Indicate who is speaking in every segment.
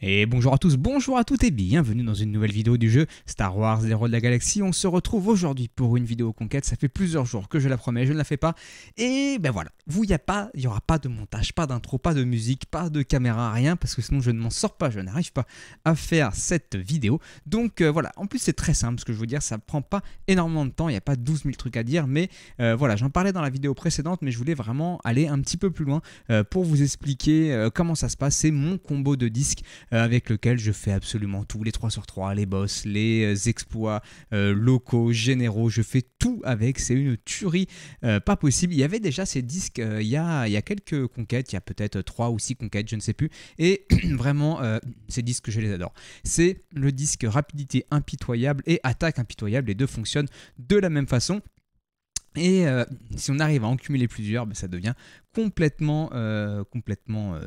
Speaker 1: Et bonjour à tous, bonjour à toutes et bienvenue dans une nouvelle vidéo du jeu Star Wars Les de la Galaxie. On se retrouve aujourd'hui pour une vidéo conquête, ça fait plusieurs jours que je la promets, je ne la fais pas. Et ben voilà, vous y a pas, il n'y aura pas de montage, pas d'intro, pas de musique, pas de caméra, rien, parce que sinon je ne m'en sors pas, je n'arrive pas à faire cette vidéo. Donc euh, voilà, en plus c'est très simple, ce que je veux dire, ça prend pas énormément de temps, il n'y a pas 12 000 trucs à dire, mais euh, voilà, j'en parlais dans la vidéo précédente, mais je voulais vraiment aller un petit peu plus loin euh, pour vous expliquer comment ça se passe, c'est mon combo de disques euh, avec lequel je fais absolument tout, les 3 sur 3, les boss, les euh, exploits euh, locaux, généraux, je fais tout avec, c'est une tuerie pas possible. Il y avait déjà ces disques il y, a, il y a quelques conquêtes, il y a peut-être 3 ou 6 conquêtes, je ne sais plus, et vraiment ces disques je les adore. C'est le disque rapidité impitoyable et attaque impitoyable, les deux fonctionnent de la même façon. Et si on arrive à en cumuler plusieurs, ben, ça devient complètement, complètement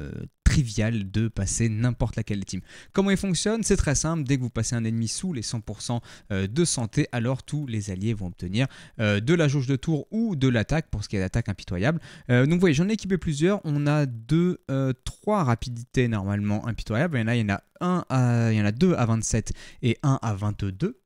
Speaker 1: trivial de passer n'importe laquelle des Comment il fonctionne C'est très simple, dès que vous passez un ennemi sous les 100% euh, de santé, alors tous les alliés vont obtenir euh, de la jauge de tour ou de l'attaque pour ce qui est d'attaque impitoyable. Euh, donc vous voyez, j'en ai équipé plusieurs, on a deux, trois rapidités normalement impitoyables, il y en a, un il y en a 2 à 27 et 1 à 22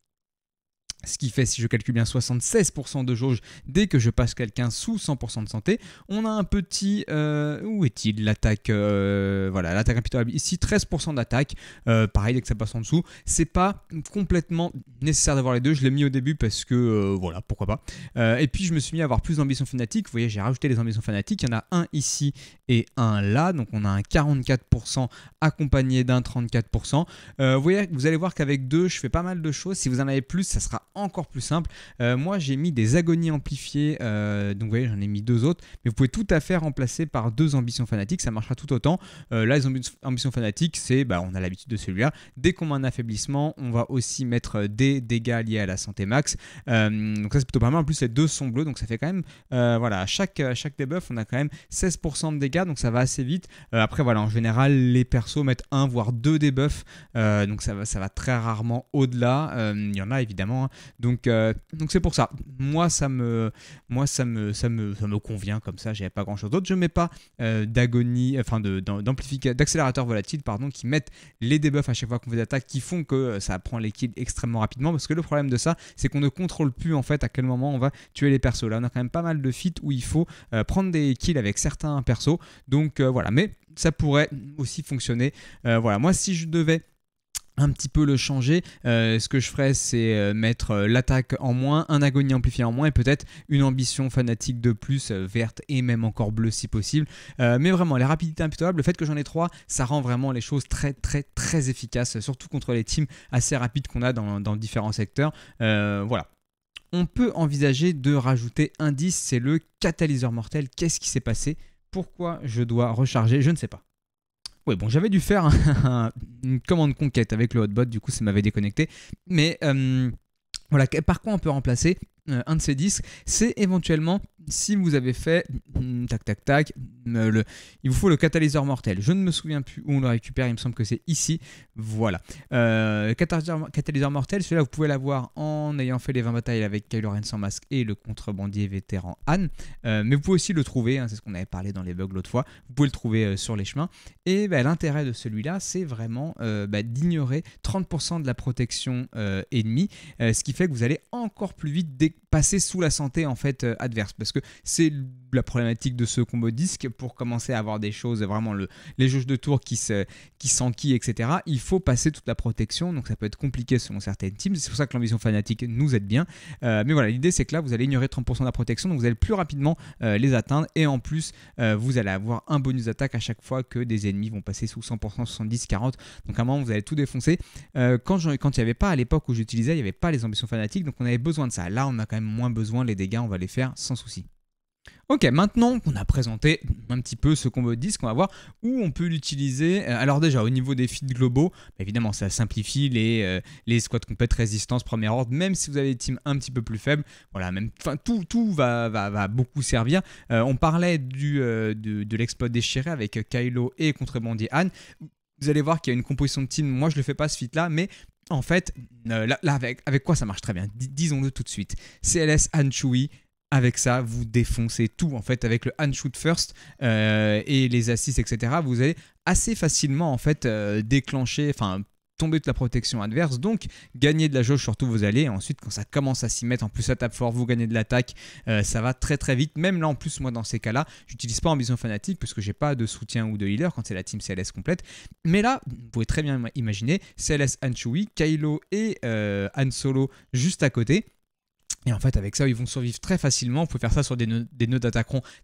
Speaker 1: ce qui fait, si je calcule bien, 76% de jauge dès que je passe quelqu'un sous 100% de santé. On a un petit... Euh, où est-il L'attaque... Euh, voilà, l'attaque impitoyable. Ici, 13% d'attaque. Euh, pareil, dès que ça passe en dessous. C'est pas complètement nécessaire d'avoir les deux. Je l'ai mis au début parce que, voilà, pourquoi pas. et puis, je me suis mis à avoir plus d'ambition fanatique. Vous voyez, j'ai rajouté les ambitions fanatiques. Il y en a un ici et un là. Donc, on a un 44% accompagné d'un 34%. vous voyez, vous allez voir qu'avec deux, je fais pas mal de choses. Si vous en avez plus, ça sera encore plus simple. Euh, moi, j'ai mis des agonies amplifiées, euh, donc vous voyez, j'en ai mis deux autres, mais vous pouvez tout à fait remplacer par deux ambitions fanatiques, ça marchera tout autant. Euh, là, les ambitions fanatiques, c'est, bah, on a l'habitude de celui-là. Dès qu'on a un affaiblissement, on va aussi mettre des dégâts liés à la santé max. donc ça, c'est plutôt pas mal. En plus, les deux sont bleus, donc ça fait quand même, voilà, à chaque, chaque debuff, on a quand même 16% de dégâts, donc ça va assez vite. après, voilà, en général, les persos mettent un voire deux debuffs, donc ça va, ça va très rarement au-delà. Il y en a évidemment hein. Donc euh, donc c'est pour ça. Moi ça me moi ça me ça me me convient comme ça. J'ai pas grand chose d'autre. Je mets pas euh, d'agonie, euh, enfin d'accélérateur volatile pardon, qui mettent les debuffs à chaque fois qu'on fait des attaques, qui font que ça prend les kills extrêmement rapidement. Parce que le problème de ça, c'est qu'on ne contrôle plus en fait à quel moment on va tuer les persos. Là on a quand même pas mal de feats où il faut prendre des kills avec certains persos. Donc voilà, mais ça pourrait aussi fonctionner. voilà, moi si je devais un petit peu le changer. Euh, ce que je ferais, c'est euh, mettre euh, l'attaque en moins, un agonie amplifié en moins et peut-être une ambition fanatique de plus, verte et même encore bleue si possible. mais vraiment, les rapidités impitoyable, le fait que j'en ai trois, ça rend vraiment les choses très très très efficaces, surtout contre les teams assez rapides qu'on a dans, différents secteurs. voilà on peut envisager de rajouter un 10, c'est le catalyseur mortel. Qu'est-ce qui s'est passé Pourquoi je dois recharger Je ne sais pas. Oui, bon, j'avais dû faire une commande conquête avec le hotbot, du coup, ça m'avait déconnecté. Mais euh, voilà, par quoi on peut remplacer euh, un de ces disques C'est éventuellement si vous avez fait hmm, tac tac tac, hmm, le, il vous faut le catalyseur mortel. Je ne me souviens plus où on le récupère, il me semble que c'est ici. Voilà. Euh, catalyseur, mortel, celui-là vous pouvez l'avoir en ayant fait les 20 batailles avec Kylo sans masque et le contrebandier vétéran Anne. Euh, mais vous pouvez aussi le trouver, hein, c'est ce qu'on avait parlé dans les bugs l'autre fois, vous pouvez le trouver euh, sur les chemins. Et bah, l'intérêt de celui-là, c'est vraiment euh, bah, d'ignorer 30% de la protection ennemie, ce qui fait que vous allez encore plus vite passer sous la santé en fait adverse. Parce c'est la problématique de ce combo disque pour commencer à avoir des choses vraiment les jauges de tour qui se qui s'enquillent etc il faut passer toute la protection donc ça peut être compliqué selon certaines teams c'est pour ça que l'ambition fanatique nous aide bien euh, mais voilà l'idée c'est que là vous allez ignorer 30% de la protection donc vous allez plus rapidement euh, les atteindre et en plus euh, vous allez avoir un bonus d'attaque à chaque fois que des ennemis vont passer sous 100% 70 40 donc à un moment vous allez tout défoncer quand quand il n'y avait pas à l'époque où j'utilisais il n'y avait pas les ambitions fanatiques donc on avait besoin de ça là on a quand même moins besoin les dégâts on va les faire sans souci Ok, maintenant qu'on a présenté un petit peu ce combo de ce on va voir où on peut l'utiliser. Euh, alors déjà, au niveau des feats globaux, bah, évidemment, ça simplifie les, euh, les squats complètes, résistance, premier ordre, même si vous avez des teams un petit peu plus faibles. Voilà, même, enfin, tout, tout va, va, va beaucoup servir. Euh, on parlait du, de, de l'exploit déchiré avec Kylo et contrebandier Han. Vous allez voir qu'il y a une composition de team. Moi, je ne le fais pas ce feat-là, mais en fait, là, avec, avec, quoi ça marche très bien Disons-le tout de suite. CLS Han avec ça, vous défoncez tout. En fait, avec le hand first euh, et les assists, etc., vous allez assez facilement en fait euh, déclencher, enfin tomber de la protection adverse, donc gagner de la jauge surtout vous allez, ensuite quand ça commence à s'y mettre, en plus ça tape fort, vous gagnez de l'attaque, euh, ça va très très vite, même là en plus moi dans ces cas-là, j'utilise pas en vision fanatique puisque que j'ai pas de soutien ou de healer quand c'est la team CLS complète, mais là vous pouvez très bien imaginer CLS Anchoui, Kylo et euh, Solo juste à côté, et en fait, avec ça, ils vont survivre très facilement. Vous pouvez faire ça sur des, nœuds, des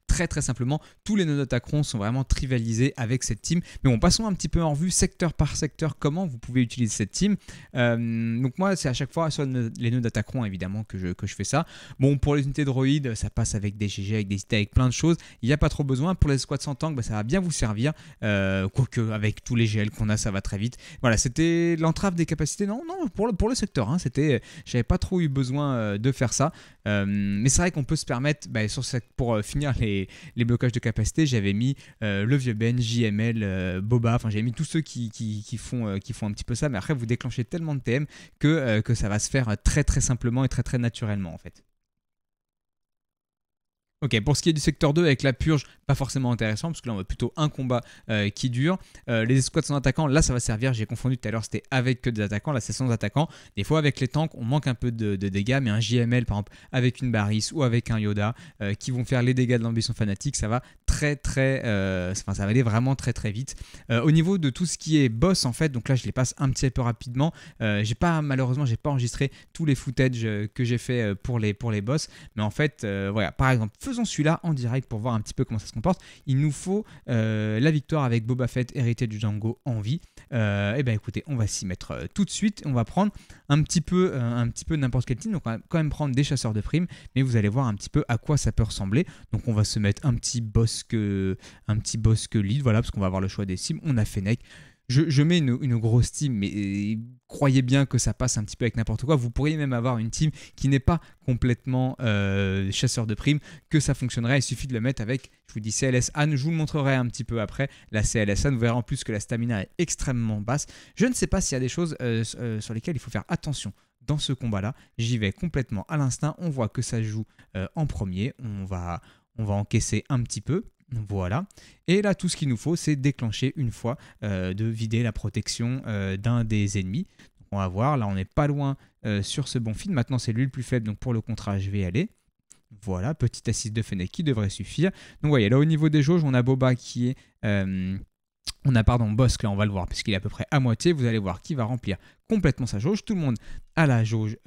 Speaker 1: très très simplement. Tous les nœuds d'attaquerons sont vraiment trivialisés avec cette team. Mais bon, passons un petit peu en revue secteur par secteur comment vous pouvez utiliser cette team. Euh, donc moi, c'est à chaque fois sur les nœuds d'attaquerons évidemment que je, que je fais ça. Bon, pour les unités droïdes, ça passe avec des GG, avec des IT, avec plein de choses. Il n'y a pas trop besoin. Pour les squads sans tank, bah, ça va bien vous servir. Euh, quoique avec tous les GL qu'on a, ça va très vite. Voilà, c'était l'entrave des capacités. Non, non, pour le, pour le secteur, hein. c'était, j'avais pas trop eu besoin euh, de faire ça. Euh, mais c'est vrai qu'on peut se permettre, bah, sur cette, pour euh, finir les, blocages de capacité, j'avais mis euh, le vieux Ben, JML, Boba, enfin j'avais mis tous ceux qui, font, qui font un petit peu ça, mais après vous déclenchez tellement de TM que, que ça va se faire très très simplement et très très naturellement en fait. Ok, pour ce qui est du secteur 2, avec la purge, pas forcément intéressant, parce que là, on voit plutôt un combat euh, qui dure. Euh, les escouades sans attaquants, là, ça va servir. J'ai confondu tout à l'heure, c'était avec que des attaquants, là, c'est sans attaquants. Des fois, avec les tanks, on manque un peu de, dégâts, mais un JML, par exemple, avec une Baris ou avec un Yoda, euh, qui vont faire les dégâts de l'ambition fanatique, ça va très, très. Enfin, ça va aller vraiment très, très vite. au niveau de tout ce qui est boss, en fait, donc là, je les passe un petit peu rapidement. j'ai pas, malheureusement, j'ai pas enregistré tous les footage que j'ai fait pour les, pour les boss, mais en fait, voilà, par exemple, faisons celui-là en direct pour voir un petit peu comment ça se comporte. Il nous faut euh, la victoire avec Boba Fett hérité du Django en vie. Euh, eh et ben écoutez, on va s'y mettre euh, tout de suite. On va prendre un petit peu, un petit peu n'importe quel team. Donc on va quand même prendre des chasseurs de primes, mais vous allez voir un petit peu à quoi ça peut ressembler. Donc on va se mettre un petit bosque, un petit bosque lead, voilà, parce qu'on va avoir le choix des cibles. On a Fennec je, mets une, grosse team, mais euh, croyez bien que ça passe un petit peu avec n'importe quoi. Vous pourriez même avoir une team qui n'est pas complètement euh, chasseur de primes, que ça fonctionnerait. Il suffit de le mettre avec, je vous dis CLS Anne, je vous le montrerai un petit peu après. La CLS Anne, vous verrez en plus que la stamina est extrêmement basse. Je ne sais pas s'il y a des choses euh, sur lesquelles il faut faire attention dans ce combat-là. J'y vais complètement à l'instinct. On voit que ça joue en premier. On va, on va encaisser un petit peu. Voilà. Et là, tout ce qu'il nous faut, c'est déclencher une fois euh, de vider la protection euh, d'un des ennemis. on va voir, là, on n'est pas loin euh, sur ce bon fil. Maintenant, c'est lui le plus faible, donc pour le contrat, je vais aller. Voilà, petite assise de fenêtre qui devrait suffire. Donc, vous voyez, là, au niveau des jauges, on a Boba qui est... on a, pardon, Bosque, là, on va le voir, puisqu'il est à peu près à moitié. Vous allez voir qui va remplir complètement sa jauge. Tout le monde a la jauge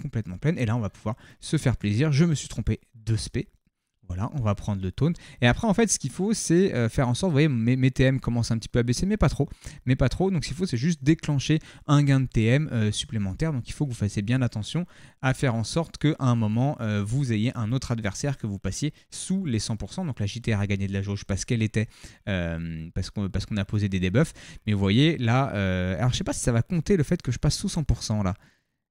Speaker 1: complètement pleine. Et là, on va pouvoir se faire plaisir. Je me suis trompé de spé, voilà, on va prendre le tone. Et après, en fait, ce qu'il faut, c'est euh, faire en sorte, vous voyez, mes, TM commencent un petit peu à baisser, mais pas trop. Mais pas trop. Donc, ce qu'il faut, c'est juste déclencher un gain de TM euh, supplémentaire. Donc, il faut que vous fassiez bien attention à faire en sorte qu'à un moment, euh, vous ayez un autre adversaire que vous passiez sous les 100%. Donc, la JTR a gagné de la jauge parce qu'elle était, parce qu'on a posé des debuffs. Mais vous voyez, là, alors je sais pas si ça va compter le fait que je passe sous 100% là.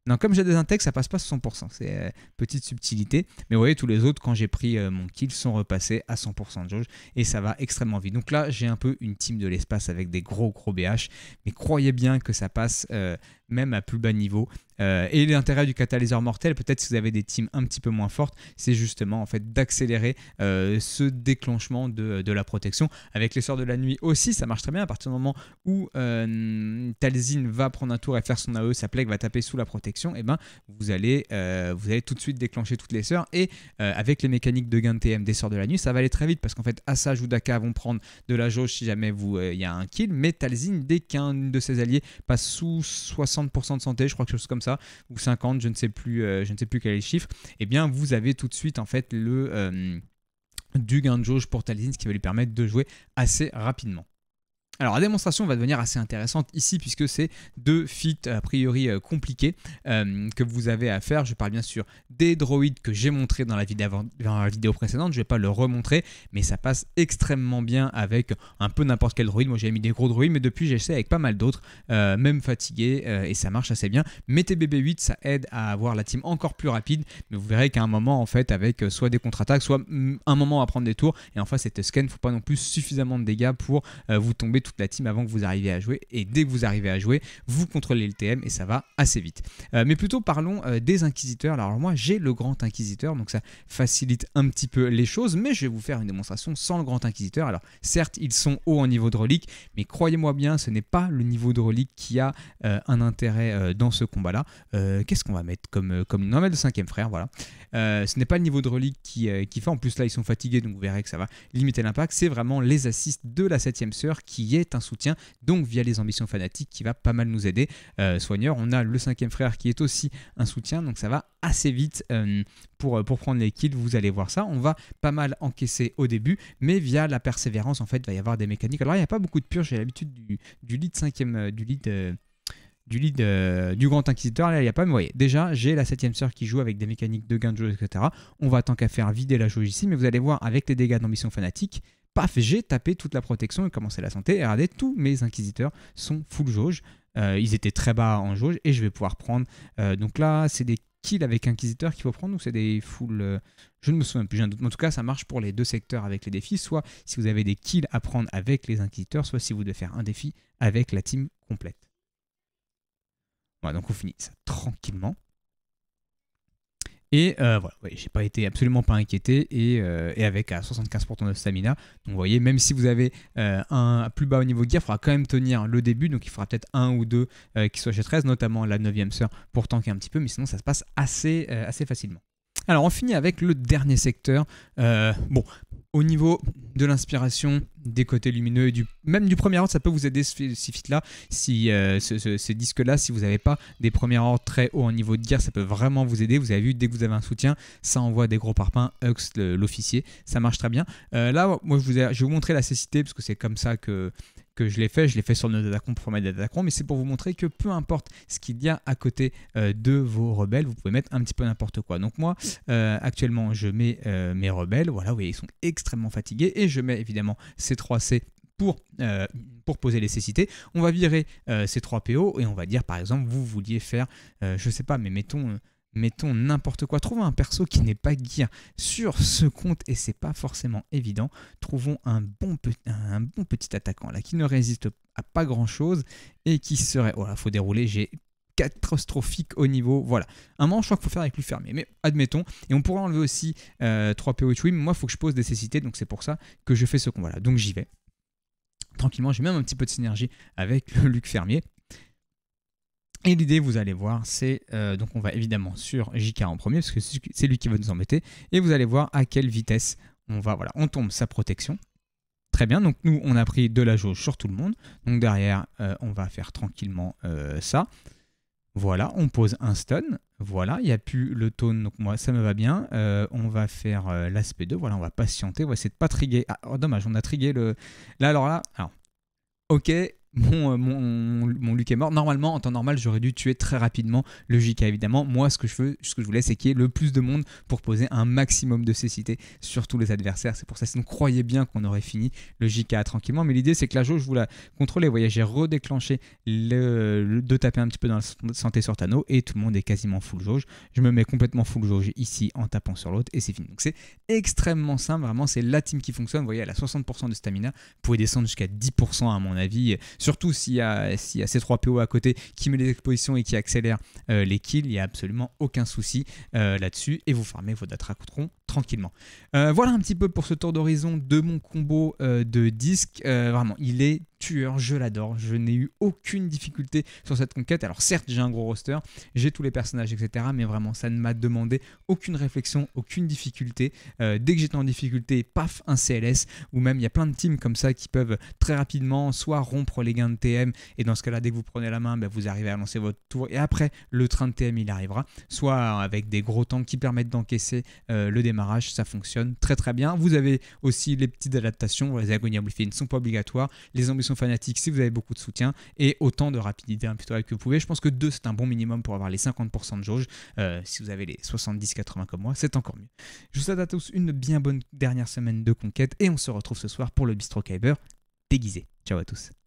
Speaker 1: Non, comme j'ai des intex, ça passe pas 100%. C'est euh, petite subtilité. Mais vous voyez, tous les autres, quand j'ai pris euh, mon kill, sont repassés à 100% de jauge. Et ça va extrêmement vite. Donc là, j'ai un peu une team de l'espace avec des gros, gros BH. Mais croyez bien que ça passe euh, même à plus bas niveau. Euh, et l'intérêt du catalyseur mortel, peut-être si vous avez des teams un petit peu moins fortes, c'est justement en fait d'accélérer euh, ce déclenchement de, la protection. Avec les l'essor de la nuit aussi, ça marche très bien à partir du moment où euh, Talzin va prendre un tour et faire son AE, sa plaque va taper sous la protection, et eh ben vous allez, vous allez tout de suite déclencher toutes les sœurs. Et avec les mécaniques de gain de TM d'essor de la nuit, ça va aller très vite parce qu'en fait Assage ou Daka vont prendre de la jauge si jamais il y a un kill, mais Talzin, dès qu'un de ses alliés passe sous 60 60% de santé, je crois quelque chose comme ça, ou 50, je ne sais plus, euh, je ne sais plus quel est le chiffre, et eh bien vous avez tout de suite en fait le euh, du gain de jauge pour Talzin, ce qui va lui permettre de jouer assez rapidement. Alors la démonstration va devenir assez intéressante ici puisque c'est deux feats a priori euh, compliqués euh, que vous avez à faire. Je parle bien sûr des droïdes que j'ai montré dans la, vidéo précédente, je ne vais pas le remontrer, mais ça passe extrêmement bien avec un peu n'importe quel droïde. Moi j'ai mis des gros droïdes, mais depuis essayé avec pas mal d'autres, euh, même fatigués, et ça marche assez bien. Mettez BB8, ça aide à avoir la team encore plus rapide, mais vous verrez qu'à un moment en fait avec soit des contre-attaques, soit mm, un moment à prendre des tours, et en cette cette scan, ne faut pas non plus suffisamment de dégâts pour vous tomber toute la team avant que vous arriviez à jouer. Et dès que vous arrivez à jouer, vous contrôlez le TM et ça va assez vite. Euh, mais plutôt parlons euh, des inquisiteurs. Alors, moi j'ai le grand inquisiteur, donc ça facilite un petit peu les choses, mais je vais vous faire une démonstration sans le grand inquisiteur. Alors certes ils sont hauts en niveau de relique, mais croyez-moi bien, ce n'est pas le niveau de relique qui a euh, un intérêt dans ce combat-là. Qu'est-ce qu'on va mettre comme, comme... On de cinquième frère, voilà. ce n'est pas le niveau de relique qui, qui fait, en plus là ils sont fatigués, donc vous verrez que ça va limiter l'impact. C'est vraiment les assists de la septième sœur qui est un soutien, donc via les ambitions fanatiques, qui va pas mal nous aider. Euh, soigneur, on a le cinquième frère qui est aussi un soutien, donc ça va assez vite euh, pour, euh, pour prendre les kills, vous allez voir ça. On va pas mal encaisser au début, mais via la persévérance, en fait, il va y avoir des mécaniques. Alors, il n'y a pas beaucoup de purges, j'ai l'habitude du, du lead cinquième, du lead... du lead du grand inquisiteur, là il n'y a pas, mais vous voyez, déjà j'ai la septième sœur qui joue avec des mécaniques de gain de jeu, etc. On va tant qu'à faire vider la jauge ici, mais vous allez voir avec les dégâts d'ambition fanatique, paf, j'ai tapé toute la protection et commencé la santé. Et regardez, tous mes inquisiteurs sont full jauge. Euh, ils étaient très bas en jauge et je vais pouvoir prendre. Euh, donc là, c'est des kills avec inquisiteurs qu'il faut prendre ou c'est des full. Euh, je ne me souviens plus, j'ai un doute. En tout cas, ça marche pour les deux secteurs avec les défis. Soit si vous avez des kills à prendre avec les inquisiteurs, soit si vous devez faire un défi avec la team complète. Voilà, donc on finit ça tranquillement. Et euh, voilà, j'ai pas été absolument pas inquiété et, euh, avec à 75% de stamina. Donc vous voyez, même si vous avez euh, un plus bas au niveau de gear, il faudra quand même tenir le début. Donc il faudra peut-être un ou deux qui soient chez 13, notamment la 9ème sœur pour tanker un petit peu, mais sinon ça se passe assez, assez facilement. Alors on finit avec le dernier secteur. bon, au niveau de l'inspiration, des côtés lumineux, et du, même du premier ordre, ça peut vous aider ce, là si, euh, ce, disque là si vous n'avez pas des premiers ordres très hauts en niveau de guerre, ça peut vraiment vous aider. Vous avez vu, dès que vous avez un soutien, ça envoie des gros parpaings, Hux, l'officier, ça marche très bien. Euh, là, moi, je, vous je vais vous montrer la cécité, parce que c'est comme ça que que je l'ai fait, je l'ai fait sur le datacron pour mettre des mais c'est pour vous montrer que peu importe ce qu'il y a à côté euh, de vos rebelles, vous pouvez mettre un petit peu n'importe quoi. Donc moi, euh, actuellement, je mets euh, mes rebelles, voilà, vous voyez, ils sont extrêmement fatigués, et je mets évidemment ces 3C pour, pour, poser les cécités. On va virer ces 3 PO et on va dire par exemple vous vouliez faire, je je sais pas, mais mettons mettons n'importe quoi. Trouvons un perso qui n'est pas gear sur ce compte et c'est pas forcément évident. Trouvons un bon, petit attaquant là qui ne résiste à pas grand chose et qui serait. Oh là, faut dérouler, j'ai catastrophique au niveau. Voilà. Un manche, je crois qu'il faut faire avec Luc Fermier, Mais admettons. Et on pourrait enlever aussi euh, 3 PO mais Moi, il faut que je pose des cécités. Donc, c'est pour ça que je fais ce combat-là. Donc, j'y vais. Tranquillement, j'ai même un petit peu de synergie avec le Luc Fermier. Et l'idée, vous allez voir, c'est euh, donc on va évidemment sur JK en premier parce que c'est lui qui va nous embêter. Et vous allez voir à quelle vitesse on va. Voilà, on tombe sa protection. Très bien, donc nous on a pris de la jauge sur tout le monde. Donc derrière, euh, on va faire tranquillement euh, ça. Voilà, on pose un stun. Voilà, il n'y a plus le tone, donc moi ça me va bien. on va faire l'aspect 2. Voilà, on va patienter. On va essayer de pas trigger. Ah, oh, dommage, on a trigué le. Là, alors là, alors. Ok, euh, mon, mon, est mort. Normalement, en temps normal, j'aurais dû tuer très rapidement le JK, évidemment. Moi, ce que je veux, ce que je voulais, c'est qu'il y ait le plus de monde pour poser un maximum de cécité sur tous les adversaires. C'est pour ça, si croyez bien qu'on aurait fini le JK tranquillement. Mais l'idée, c'est que la jauge, vous la contrôlez. Vous voyez, j'ai redéclenché le, de taper un petit peu dans la santé sur Tano et tout le monde est quasiment full jauge. Je me mets complètement full jauge ici en tapant sur l'autre et c'est fini. Donc, c'est extrêmement simple. Vraiment, c'est la team qui fonctionne. Vous voyez, elle a 60% de stamina. Vous pouvez descendre jusqu'à 10% à mon avis Surtout s'il y, a, ces 3 PO à côté qui met les expositions et qui accélèrent euh, les kills, il n'y a absolument aucun souci euh, là-dessus. Et vous farmez vos Datracotrons tranquillement. Euh, voilà un petit peu pour ce tour d'horizon de mon combo euh, de disques. Euh, vraiment, il est tueur, je l'adore. Je n'ai eu aucune difficulté sur cette conquête. Alors certes, j'ai un gros roster, j'ai tous les personnages, etc. Mais vraiment, ça ne m'a demandé aucune réflexion, aucune difficulté. dès que j'étais en difficulté, paf, un CLS. Ou même, il y a plein de teams comme ça qui peuvent très rapidement soit rompre les gains de TM. Et dans ce cas-là, dès que vous prenez la main, ben, vous arrivez à lancer votre tour. Et après, le train de TM, il arrivera. Soit avec des gros tanks qui permettent d'encaisser le démarrage ça fonctionne très très bien. Vous avez aussi les petites adaptations, les agonies amplifiées ne sont pas obligatoires, les ambitions fanatiques si vous avez beaucoup de soutien, et autant de rapidité imputable que vous pouvez. Je pense que 2 c'est un bon minimum pour avoir les 50% de jauge. Euh, si vous avez les 70-80 comme moi, c'est encore mieux. Je vous souhaite à tous une bien bonne dernière semaine de conquête, et on se retrouve ce soir pour le Bistro Kyber déguisé. Ciao à tous.